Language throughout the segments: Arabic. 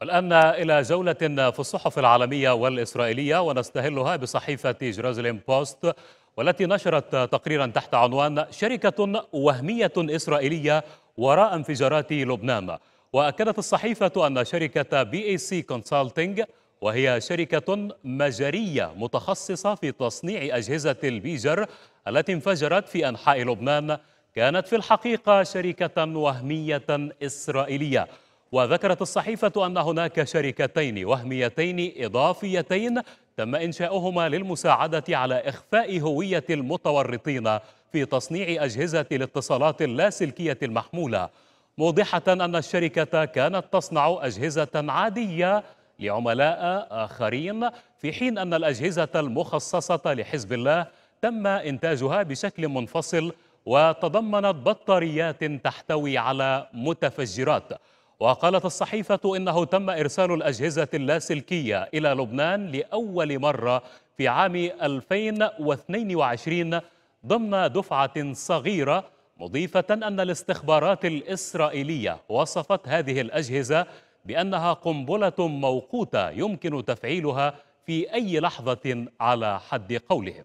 والآن إلى جولة في الصحف العالمية والإسرائيلية ونستهلها بصحيفة جيروزلم بوست والتي نشرت تقريرا تحت عنوان شركة وهمية إسرائيلية وراء انفجارات لبنان وأكدت الصحيفة أن شركة بي اي سي كونسلتنج وهي شركة مجرية متخصصة في تصنيع أجهزة البيجر التي انفجرت في أنحاء لبنان كانت في الحقيقة شركة وهمية إسرائيلية وذكرت الصحيفة أن هناك شركتين وهميتين إضافيتين تم إنشاؤهما للمساعدة على إخفاء هوية المتورطين في تصنيع أجهزة الاتصالات اللاسلكية المحمولة موضحة أن الشركة كانت تصنع أجهزة عادية لعملاء آخرين في حين أن الأجهزة المخصصة لحزب الله تم إنتاجها بشكل منفصل وتضمنت بطاريات تحتوي على متفجرات وقالت الصحيفة إنه تم إرسال الأجهزة اللاسلكية إلى لبنان لأول مرة في عام 2022 ضمن دفعة صغيرة مضيفة أن الاستخبارات الإسرائيلية وصفت هذه الأجهزة بأنها قنبلة موقوتة يمكن تفعيلها في أي لحظة على حد قولهم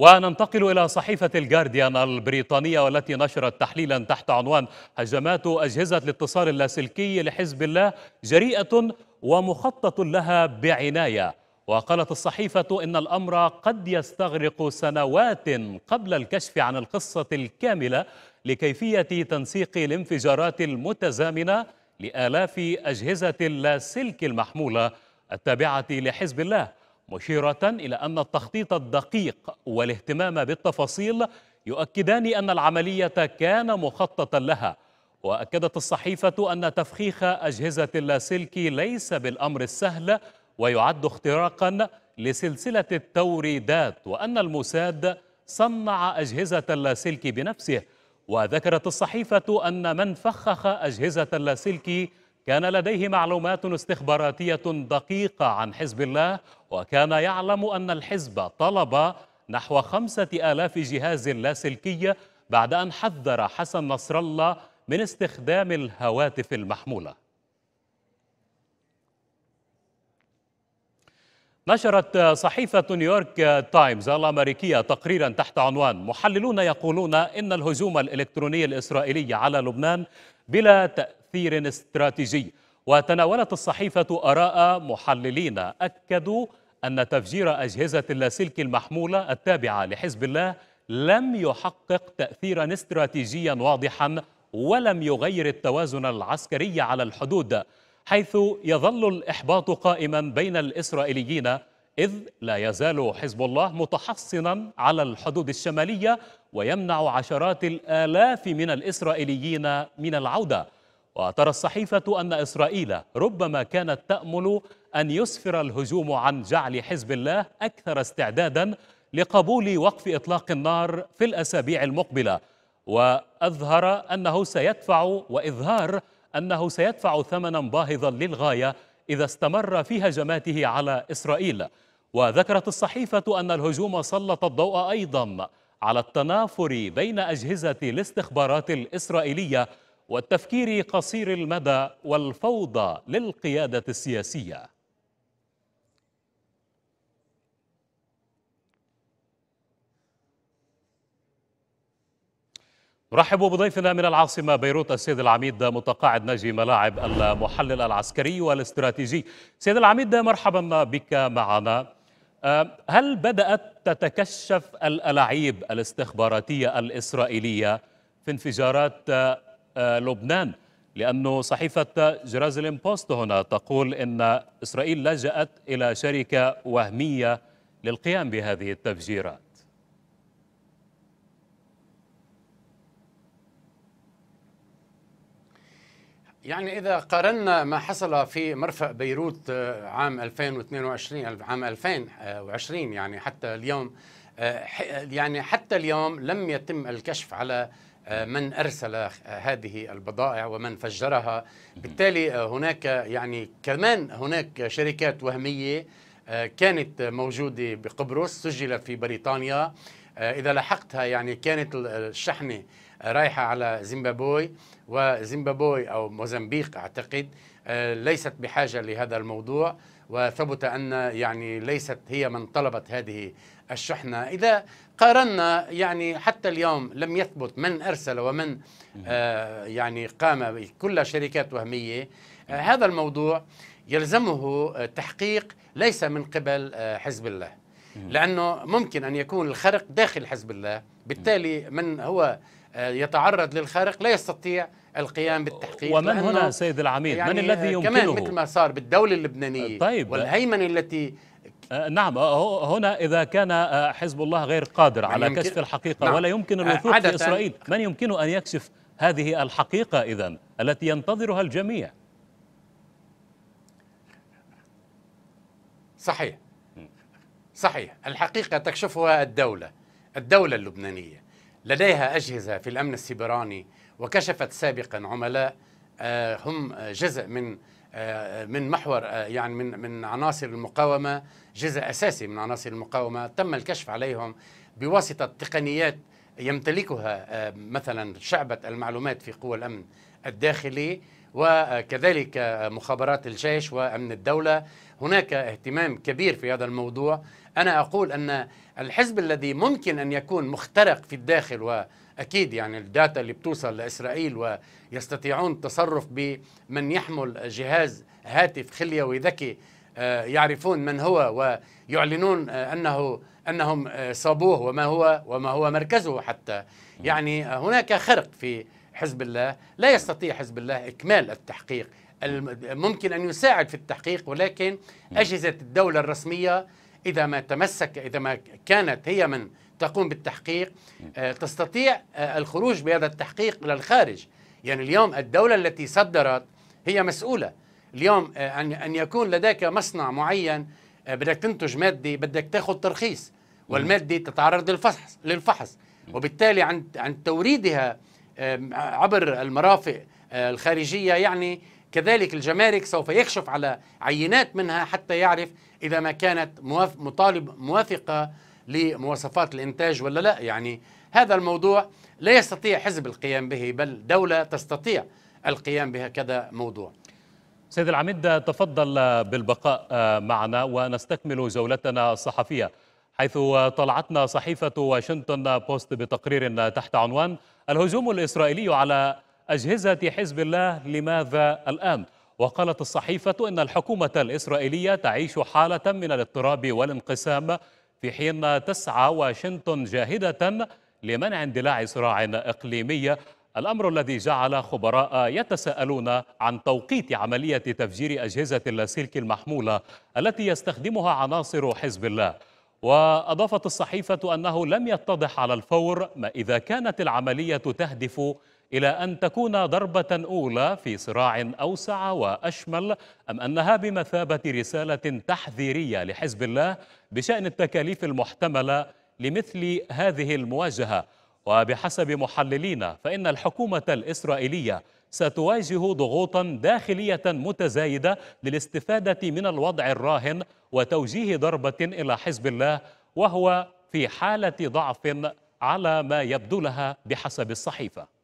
وننتقل إلى صحيفة الجارديان البريطانية والتي نشرت تحليلا تحت عنوان هجمات أجهزة الاتصال اللاسلكي لحزب الله جريئة ومخطط لها بعناية وقالت الصحيفة إن الأمر قد يستغرق سنوات قبل الكشف عن القصة الكاملة لكيفية تنسيق الانفجارات المتزامنة لآلاف أجهزة اللاسلك المحمولة التابعة لحزب الله مشيرة إلى أن التخطيط الدقيق والاهتمام بالتفاصيل يؤكدان أن العملية كان مخططا لها وأكدت الصحيفة أن تفخيخ أجهزة اللاسلكي ليس بالأمر السهل ويعد اختراقا لسلسلة التوريدات وأن الموساد صنع أجهزة اللاسلكي بنفسه وذكرت الصحيفة أن من فخخ أجهزة اللاسلكي كان لديه معلومات استخباراتية دقيقة عن حزب الله وكان يعلم أن الحزب طلب نحو خمسة آلاف جهاز لاسلكية بعد أن حذر حسن نصر الله من استخدام الهواتف المحمولة نشرت صحيفة نيويورك تايمز الأمريكية تقريرا تحت عنوان محللون يقولون إن الهجوم الإلكتروني الإسرائيلي على لبنان بلا تأثير تأثير استراتيجي وتناولت الصحيفة آراء محللين أكدوا أن تفجير أجهزة اللاسلكي المحمولة التابعة لحزب الله لم يحقق تأثيرا استراتيجيا واضحا ولم يغير التوازن العسكري على الحدود حيث يظل الإحباط قائما بين الإسرائيليين إذ لا يزال حزب الله متحصنا على الحدود الشمالية ويمنع عشرات الآلاف من الإسرائيليين من العودة وترى الصحيفة أن إسرائيل ربما كانت تأمل أن يسفر الهجوم عن جعل حزب الله أكثر استعدادا لقبول وقف إطلاق النار في الأسابيع المقبلة وأظهر أنه سيدفع وإظهار أنه سيدفع ثمنا باهظا للغاية إذا استمر في هجماته على إسرائيل وذكرت الصحيفة أن الهجوم سلط الضوء أيضا على التنافر بين أجهزة الاستخبارات الإسرائيلية والتفكير قصير المدى والفوضى للقيادة السياسية نرحب بضيفنا من العاصمة بيروت السيد العميد متقاعد ناجي ملاعب المحلل العسكري والاستراتيجي سيد العميد مرحبا بك معنا آه، هل بدأت تتكشف الألاعيب الاستخباراتية الإسرائيلية في انفجارات آه، آه، لبنان لأن صحيفة جرازلين بوست هنا تقول إن إسرائيل لجأت إلى شركة وهمية للقيام بهذه التفجيرات يعني إذا قارنا ما حصل في مرفأ بيروت آه، عام 2022 عام 2020 يعني حتى اليوم آه، يعني حتى اليوم لم يتم الكشف على من ارسل هذه البضائع ومن فجرها بالتالي آه، هناك يعني كمان هناك شركات وهميه آه، كانت موجوده بقبرص سجلت في بريطانيا آه، اذا لحقتها يعني كانت الشحنه رايحه على زيمبابوي وزيمبابوي او موزمبيق اعتقد ليست بحاجه لهذا الموضوع وثبت أن يعني ليست هي من طلبت هذه الشحنة إذا قارنا يعني حتى اليوم لم يثبت من أرسل ومن آه يعني قام كل شركات وهمية آه هذا الموضوع يلزمه تحقيق ليس من قبل آه حزب الله لأنه ممكن أن يكون الخرق داخل حزب الله بالتالي من هو آه، يتعرض للخرق لا يستطيع القيام بالتحقيق ومن هنا سيد العميد يعني من الذي يمكنه كمان مثل ما صار بالدولة اللبنانية طيب والهيمنة التي آه، نعم آه، هنا إذا كان آه، حزب الله غير قادر على كشف الحقيقة نعم. ولا يمكن الوثوق في إسرائيل من يمكنه أن يكشف هذه الحقيقة إذا التي ينتظرها الجميع صحيح صحيح الحقيقة تكشفها الدولة الدولة اللبنانية لديها أجهزة في الأمن السيبراني وكشفت سابقا عملاء آه، هم جزء من آه، من محور آه، يعني من من عناصر المقاومه جزء اساسي من عناصر المقاومه تم الكشف عليهم بواسطه تقنيات يمتلكها مثلا شعبه المعلومات في قوى الامن الداخلي وكذلك مخابرات الجيش وامن الدوله هناك اهتمام كبير في هذا الموضوع انا اقول ان الحزب الذي ممكن ان يكون مخترق في الداخل و اكيد يعني الداتا اللي بتوصل لاسرائيل ويستطيعون التصرف بمن يحمل جهاز هاتف خليوي ذكي آه، يعرفون من هو ويعلنون آه، انه انهم آه، صابوه وما هو وما هو مركزه حتى يعني هناك خرق في حزب الله لا يستطيع حزب الله اكمال التحقيق ممكن ان يساعد في التحقيق ولكن اجهزه الدوله الرسميه اذا ما تمسك اذا ما كانت هي من تقوم بالتحقيق آه، تستطيع آه، الخروج بهذا التحقيق إلى الخارج يعني اليوم الدولة التي صدرت هي مسؤولة اليوم آه، أن يكون لديك مصنع معين بدك تنتج مادة بدك تاخذ ترخيص والمادة تتعرض للفحص للفحص وبالتالي عن عن توريدها عبر المرافق الخارجية يعني كذلك الجمارك سوف يكشف على عينات منها حتى يعرف إذا ما كانت مطالب موافقة لمواصفات الإنتاج ولا لا يعني هذا الموضوع لا يستطيع حزب القيام به بل دولة تستطيع القيام بهكذا موضوع سيد العميد تفضل بالبقاء آه، معنا ونستكمل جولتنا الصحفية حيث طلعتنا صحيفة واشنطن بوست بتقرير تحت عنوان الهجوم الإسرائيلي على أجهزة حزب الله لماذا الآن؟ وقالت الصحيفة إن الحكومة الإسرائيلية تعيش حالة من الاضطراب والانقسام في حين تسعى واشنطن جاهدة لمنع اندلاع صراع إقليمي الأمر الذي جعل خبراء يتساءلون عن توقيت عملية تفجير أجهزة اللاسلكي المحمولة التي يستخدمها عناصر حزب الله وأضافت الصحيفة أنه لم يتضح على الفور ما إذا كانت العملية تهدف إلى أن تكون ضربة أولى في صراع أوسع وأشمل أم أنها بمثابة رسالة تحذيرية لحزب الله بشأن التكاليف المحتملة لمثل هذه المواجهة وبحسب محللين فإن الحكومة الإسرائيلية ستواجه ضغوطا داخلية متزايدة للاستفادة من الوضع الراهن وتوجيه ضربة إلى حزب الله وهو في حالة ضعف على ما يبدو لها بحسب الصحيفة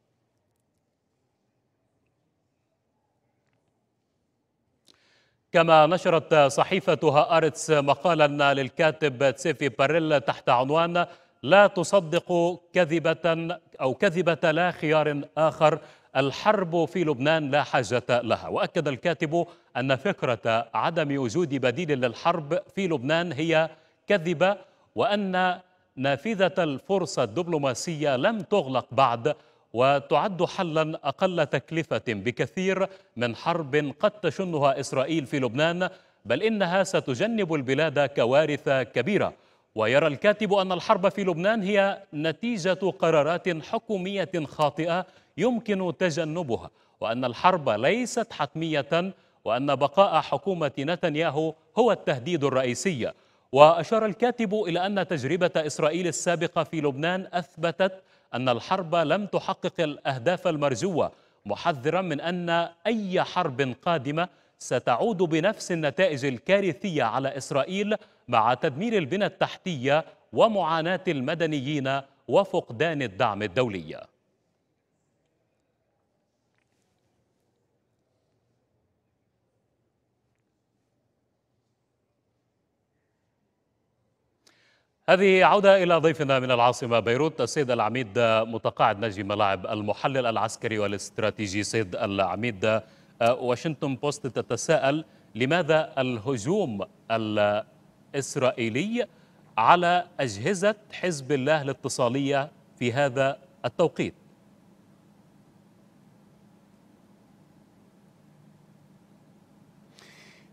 كما نشرت صحيفة هآرتس مقالا للكاتب تسيفي باريل تحت عنوان لا تصدق كذبة أو كذبة لا خيار آخر الحرب في لبنان لا حاجة لها وأكد الكاتب أن فكرة عدم وجود بديل للحرب في لبنان هي كذبة وأن نافذة الفرصة الدبلوماسية لم تغلق بعد وتعد حلا أقل تكلفة بكثير من حرب قد تشنها إسرائيل في لبنان بل إنها ستجنب البلاد كوارث كبيرة ويرى الكاتب أن الحرب في لبنان هي نتيجة قرارات حكومية خاطئة يمكن تجنبها وأن الحرب ليست حتمية وأن بقاء حكومة نتنياهو هو التهديد الرئيسي وأشار الكاتب إلى أن تجربة إسرائيل السابقة في لبنان أثبتت أن الحرب لم تحقق الأهداف المرجوة محذرا من أن أي حرب قادمة ستعود بنفس النتائج الكارثية على إسرائيل مع تدمير البنى التحتية ومعاناة المدنيين وفقدان الدعم الدولي هذه عودة إلى ضيفنا من العاصمة بيروت السيد العميد متقاعد نجم ملاعب المحلل العسكري والاستراتيجي سيد العميد واشنطن بوست تتساءل لماذا الهجوم الإسرائيلي على أجهزة حزب الله الاتصالية في هذا التوقيت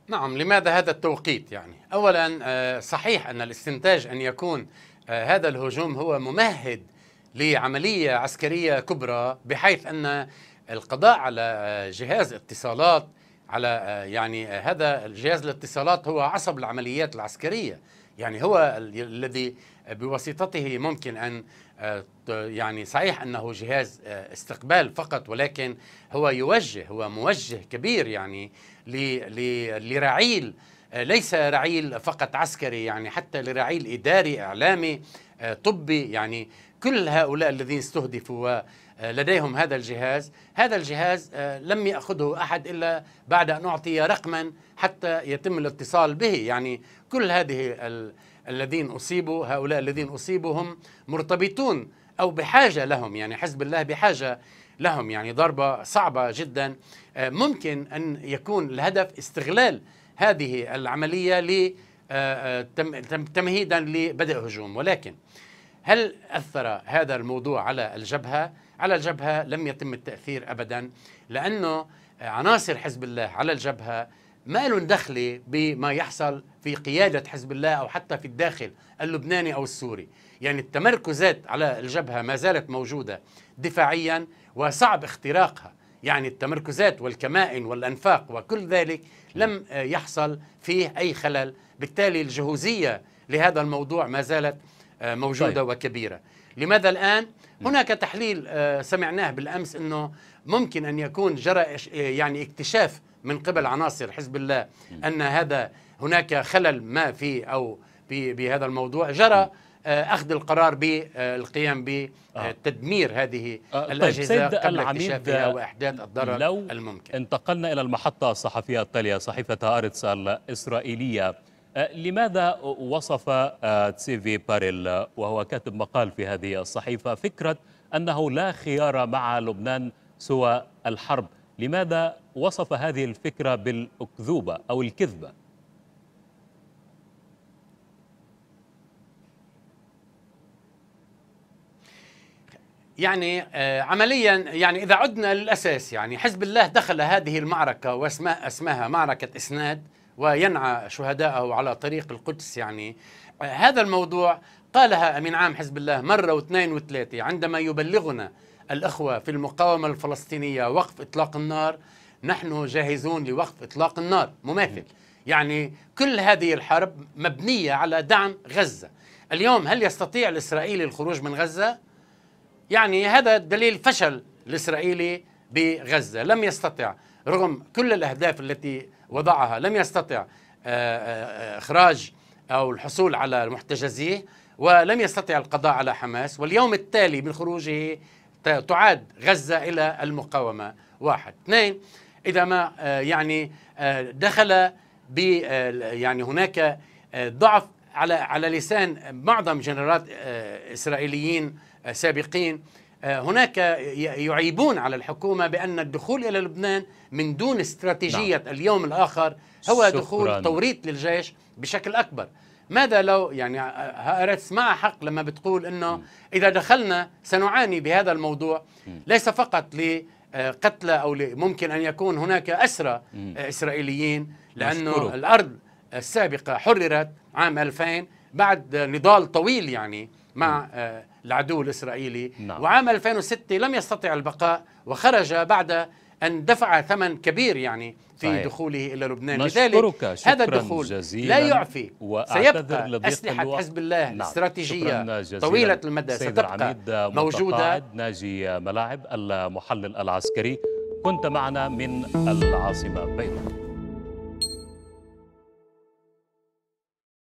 نعم لماذا هذا التوقيت يعني اولا آه، صحيح ان الاستنتاج ان يكون آه، هذا الهجوم هو ممهد لعمليه عسكريه كبرى بحيث ان القضاء على آه، جهاز اتصالات على يعني هذا الجهاز الاتصالات هو عصب العمليات العسكريه يعني هو الذي بواسطته ممكن ان يعني صحيح انه جهاز استقبال فقط ولكن هو يوجه هو موجه كبير يعني لرعيل آه، ليس رعيل فقط عسكري يعني حتى لرعيل إداري إعلامي آه، طبي يعني كل هؤلاء الذين استهدفوا آه، لديهم هذا الجهاز هذا الجهاز لم يأخذه أحد إلا بعد أن أعطي رقما حتى يتم الاتصال به يعني كل هذه الذين أصيبوا هؤلاء الذين أصيبوا هم مرتبطون أو بحاجة لهم يعني حزب الله بحاجة لهم يعني ضربة صعبة جدا آه، ممكن أن يكون الهدف استغلال هذه العملية آه، آه، تمهيدا لبدء هجوم ولكن هل أثر هذا الموضوع على الجبهة؟ على الجبهة لم يتم التأثير أبدا لأنه عناصر حزب الله على الجبهة ما لهم دخل بما يحصل في قيادة حزب الله أو حتى في الداخل اللبناني أو السوري يعني التمركزات على الجبهة ما زالت موجودة دفاعيا وصعب اختراقها يعني التمركزات والكمائن والأنفاق وكل ذلك لم يحصل فيه أي خلل بالتالي الجهوزية لهذا الموضوع ما زالت آه، موجودة طيب. وكبيرة لماذا الآن؟ هناك تحليل آه، سمعناه بالأمس أنه ممكن أن يكون جرى آه، يعني اكتشاف من قبل عناصر حزب الله أن هذا هناك خلل ما في أو بهذا الموضوع جرى آه، اخذ القرار بالقيام بتدمير آه. هذه آه. طيب، الاجهزه طيب قبل اكتشافها آه، واحداث الضرر لو الممكن انتقلنا الى المحطه الصحفيه التاليه صحيفه ارتس الاسرائيليه لماذا وصف تسيفي باريل وهو كاتب مقال في هذه الصحيفه فكره انه لا خيار مع لبنان سوى الحرب لماذا وصف هذه الفكره بالاكذوبه او الكذبه يعني آه، عمليا يعني اذا عدنا للاساس يعني حزب الله دخل هذه المعركه واسماء اسماها معركه اسناد وينعى شهداءه على طريق القدس يعني آه، هذا الموضوع قالها امين عام حزب الله مره واثنين وثلاثه عندما يبلغنا الاخوه في المقاومه الفلسطينيه وقف اطلاق النار نحن جاهزون لوقف اطلاق النار مماثل يعني كل هذه الحرب مبنيه على دعم غزه اليوم هل يستطيع الاسرائيلي الخروج من غزه يعني هذا دليل فشل الإسرائيلي بغزة لم يستطع رغم كل الأهداف التي وضعها لم يستطع آه، آه، إخراج أو الحصول على محتجزيه ولم يستطع القضاء على حماس واليوم التالي من خروجه تعاد غزة إلى المقاومة واحد اثنين إذا ما آه، يعني دخل ب يعني هناك ضعف على على لسان معظم جنرالات إسرائيليين سابقين آه، هناك يعيبون على الحكومة بأن الدخول إلى لبنان من دون استراتيجية نعم. اليوم الآخر هو سكران. دخول توريط للجيش بشكل أكبر ماذا لو يعني هارتس آه، آه، مع حق لما بتقول أنه إذا دخلنا سنعاني بهذا الموضوع ليس فقط لقتلى أو ممكن أن يكون هناك أسرى إسرائيليين لأنه الأرض السابقة حررت عام 2000 بعد نضال طويل يعني مع آه، العدو الإسرائيلي نعم. وعام 2006 لم يستطع البقاء وخرج بعد أن دفع ثمن كبير يعني في صحيح. دخوله إلى لبنان لذلك هذا الدخول لا يعفي سيبقى أسلحة حزب الله نعم. استراتيجية طويلة المدى ستبقى موجودة ناجي ملاعب المحلل العسكري كنت معنا من العاصمة بيروت